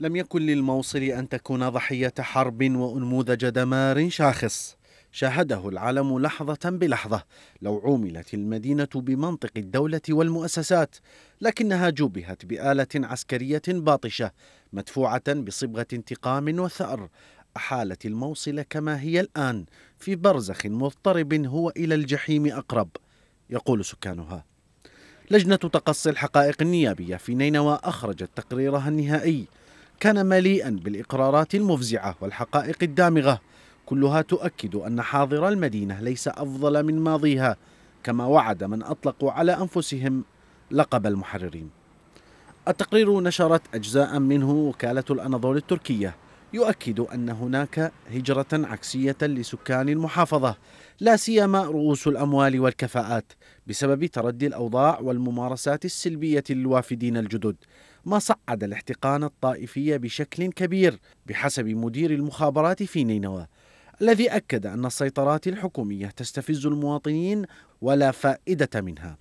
لم يكن للموصل أن تكون ضحية حرب وأنموذج دمار شاخص شاهده العالم لحظة بلحظة لو عوملت المدينة بمنطق الدولة والمؤسسات لكنها جوبهت بآلة عسكرية باطشة مدفوعة بصبغة انتقام وثأر أحالت الموصل كما هي الآن في برزخ مضطرب هو إلى الجحيم أقرب يقول سكانها لجنة تقصي الحقائق النيابية في نينوى أخرجت تقريرها النهائي كان مليئا بالإقرارات المفزعة والحقائق الدامغة كلها تؤكد أن حاضر المدينة ليس أفضل من ماضيها كما وعد من أطلقوا على أنفسهم لقب المحررين التقرير نشرت أجزاء منه وكالة الأناضول التركية يؤكد أن هناك هجرة عكسية لسكان المحافظة لا سيما رؤوس الأموال والكفاءات بسبب تردي الأوضاع والممارسات السلبية للوافدين الجدد ما صعد الاحتقان الطائفي بشكل كبير بحسب مدير المخابرات في نينوى الذي أكد أن السيطرات الحكومية تستفز المواطنين ولا فائدة منها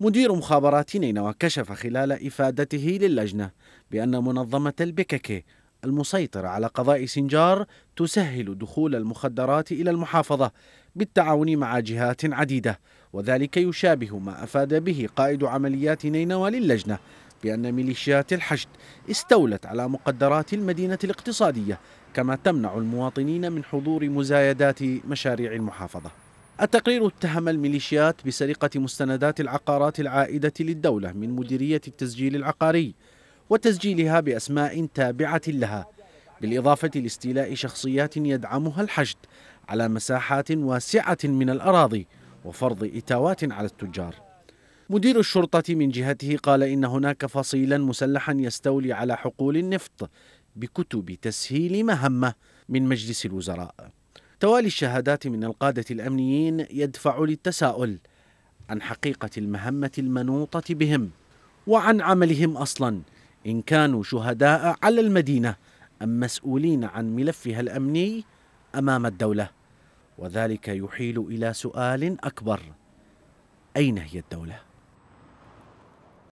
مدير مخابرات نينوى كشف خلال إفادته للجنة بأن منظمة البككي المسيطرة على قضاء سنجار تسهل دخول المخدرات إلى المحافظة بالتعاون مع جهات عديدة وذلك يشابه ما أفاد به قائد عمليات نينوى للجنة بأن ميليشيات الحشد استولت على مقدرات المدينة الاقتصادية كما تمنع المواطنين من حضور مزايدات مشاريع المحافظة التقرير اتهم الميليشيات بسرقة مستندات العقارات العائدة للدولة من مديرية التسجيل العقاري وتسجيلها بأسماء تابعة لها بالإضافة لاستيلاء شخصيات يدعمها الحشد على مساحات واسعة من الأراضي وفرض إتاوات على التجار مدير الشرطة من جهته قال إن هناك فصيلا مسلحا يستولي على حقول النفط بكتب تسهيل مهمة من مجلس الوزراء توالي الشهادات من القادة الأمنيين يدفع للتساؤل عن حقيقة المهمة المنوطة بهم وعن عملهم أصلاً إن كانوا شهداء على المدينة أم مسؤولين عن ملفها الأمني أمام الدولة وذلك يحيل إلى سؤال أكبر أين هي الدولة؟